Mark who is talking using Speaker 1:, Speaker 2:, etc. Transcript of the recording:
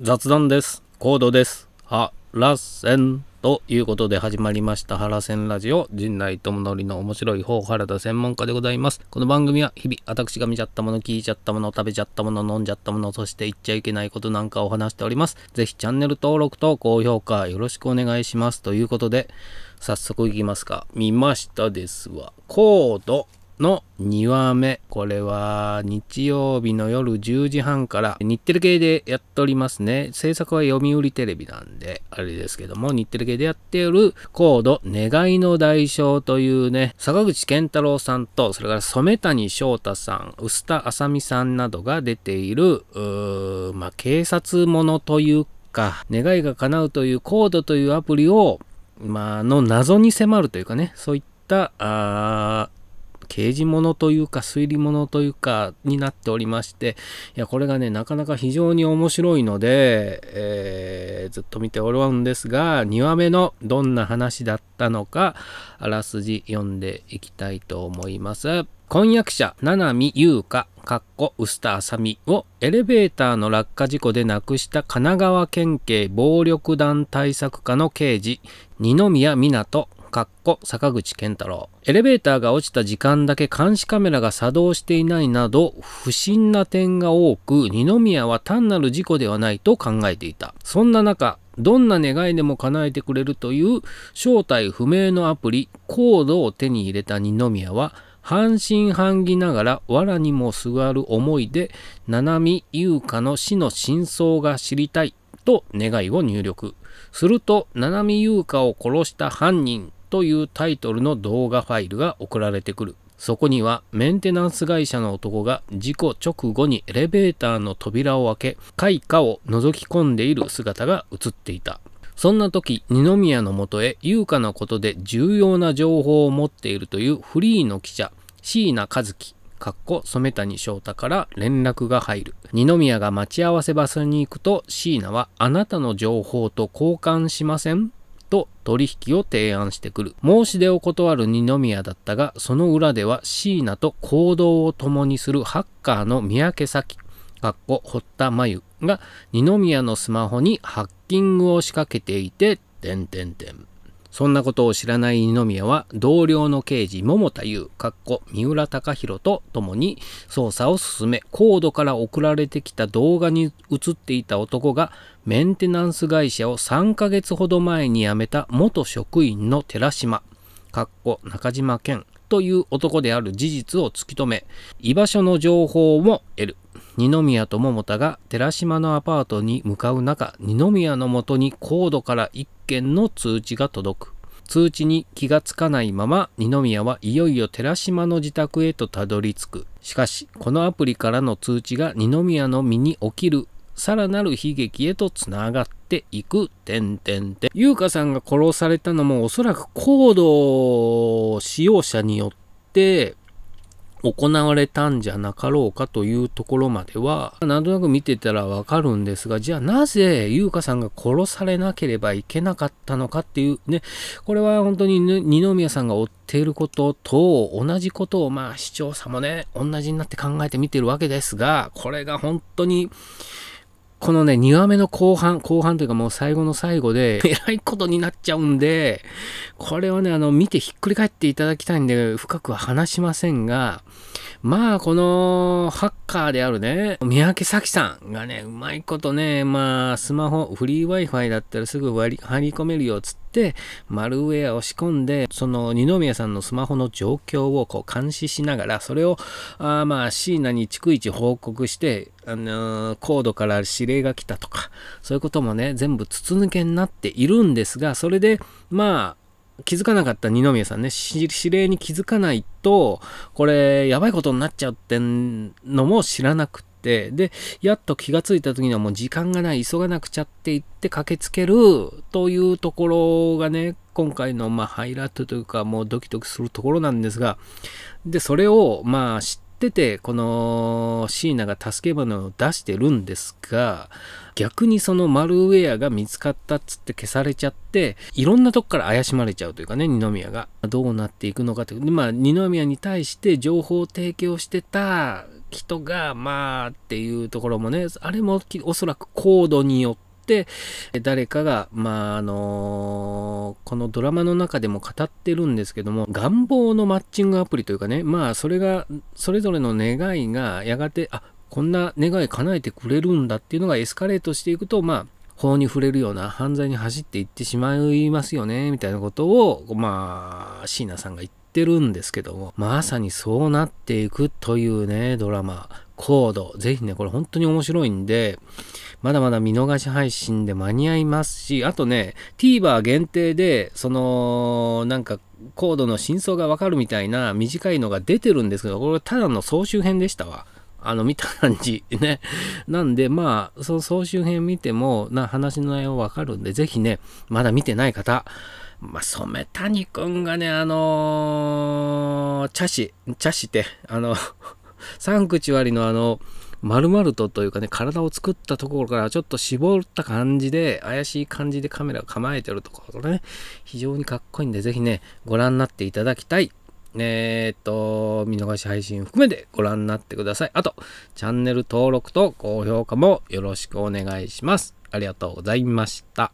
Speaker 1: 雑談です。コードです。はらせんということで始まりましたハラセンラジオ陣内智則の面白い方原田専門家でございます。この番組は日々私が見ちゃったもの、聞いちゃったもの、食べちゃったもの、飲んじゃったもの、そして言っちゃいけないことなんかを話しております。ぜひチャンネル登録と高評価よろしくお願いします。ということで早速いきますか。見ましたですわ。コード。の2話目。これは日曜日の夜10時半から日テレ系でやっておりますね。制作は読売テレビなんで、あれですけども、日テレ系でやっているコード願いの代償というね、坂口健太郎さんと、それから染谷翔太さん、臼田麻美さんなどが出ている、まあ、警察ものというか、願いが叶うというコードというアプリを、まあ、の謎に迫るというかね、そういった、あ刑事ものというか推理ものというかになっておりまして、いや、これがね、なかなか非常に面白いので、えー、ずっと見ておるんですが、2話目のどんな話だったのか、あらすじ読んでいきたいと思います。婚約者、七海優香、かっこ、臼田麻美をエレベーターの落下事故で亡くした神奈川県警暴力団対策課の刑事、二宮湊かっこ坂口健太郎。エレベーターが落ちた時間だけ監視カメラが作動していないなど、不審な点が多く、二宮は単なる事故ではないと考えていた。そんな中、どんな願いでも叶えてくれるという正体不明のアプリ、コードを手に入れた二宮は、半信半疑ながら藁にもすがる思いで、七海優香の死の真相が知りたいと願いを入力。すると、七海優香を殺した犯人というタイトルの動画ファイルが送られてくる。そこにはメンテナンス会社の男が事故直後にエレベーターの扉を開け、開花を覗き込んでいる姿が映っていた。そんな時、二宮のもとへ優香のことで重要な情報を持っているというフリーの記者、椎名和樹、かっこ染谷翔太から連絡が入る。二宮が待ち合わせ場所に行くと椎名はあなたの情報と交換しませんと取引を提案してくる。申し出を断る二宮だったが、その裏では椎名と行動を共にするハッカーの三宅咲、かっこ堀田真由が二宮のスマホにハッキングを仕掛けていて、てんてんてん。そんなことを知らない二宮は同僚の刑事桃田優かっこ三浦隆弘と共に捜査を進め高度から送られてきた動画に映っていた男がメンテナンス会社を3ヶ月ほど前に辞めた元職員の寺島かっこ中島健という男である事実を突き止め居場所の情報も得る二宮と桃田が寺島のアパートに向かう中、二宮のもとに高度から一件の通知が届く。通知に気がつかないまま二宮はいよいよ寺島の自宅へとたどり着く。しかし、このアプリからの通知が二宮の身に起きるさらなる悲劇へとつながっていく、てんてんて優香さんが殺されたのもおそらく高度使用者によって、行われたんじゃなかろうかというところまでは、なんとなく見てたらわかるんですが、じゃあなぜ優香さんが殺されなければいけなかったのかっていうね、これは本当に、二宮さんが追っていることと同じことを、まあ視聴者もね、同じになって考えて見てるわけですが、これが本当に、このね、2話目の後半、後半というかもう最後の最後で、えらいことになっちゃうんで、これはね、あの、見てひっくり返っていただきたいんで、深くは話しませんが、まあ、この、ハッカーであるね、三宅咲さんがね、うまいことね、まあ、スマホ、フリー Wi-Fi だったらすぐ割り、張り込めるよ、つって、、マルウェアを仕込んで、その二宮さんのスマホの状況をこう監視しながら、それを、あまあ、椎名に逐一報告して、あのー、高度から指令が来たとか、そういうこともね、全部筒抜けになっているんですが、それで、まあ、気づかなかった二宮さんね、指令に気づかないと、これ、やばいことになっちゃうってのも知らなくて、、で、やっと気がついた時にはもう時間がない、急がなくちゃって言って駆けつけるというところがね、今回のまあハイラットというかもうドキドキするところなんですが、で、それをまあ知ってて、この椎名が助け花を出してるんですが、逆にそのマルウェアが見つかったっつって消されちゃって、いろんなとこから怪しまれちゃうというかね、二宮が。どうなっていくのかという。まあ、二宮に対して情報提供してた人が、まあっていうところもね、あれもおそらくコードによって、誰かが、まああのこのドラマの中でも語ってるんですけども、願望のマッチングアプリというかね、まあそれが、それぞれの願いがやがて、あ、こんな願い叶えてくれるんだっていうのがエスカレートしていくと、まあ、法に触れるような犯罪に走っていってしまいますよね、みたいなことを、まあ、椎名さんが言ってってるんですけども、まさにそうなっていくというね、ドラマ、コード。ぜひね、これ本当に面白いんで、まだまだ見逃し配信で間に合いますし、あとね、TVer 限定で、その、なんか、コードの真相がわかるみたいな短いのが出てるんですけど、これただの総集編でしたわ。あの、見た感じ。ね。なんで、まあ、その総集編見ても、な、話の内容わかるんで、ぜひね、まだ見てない方、まあ、染谷くんがね、あのー、茶師、茶師って、あの、三口割のあの、丸々とというかね、体を作ったところからちょっと絞った感じで、怪しい感じでカメラを構えてるところね、非常にかっこいいんで、ぜひね、ご覧になっていただきたい。えー、っと、見逃し配信含めてご覧になってください。あと、チャンネル登録と高評価もよろしくお願いします。ありがとうございました。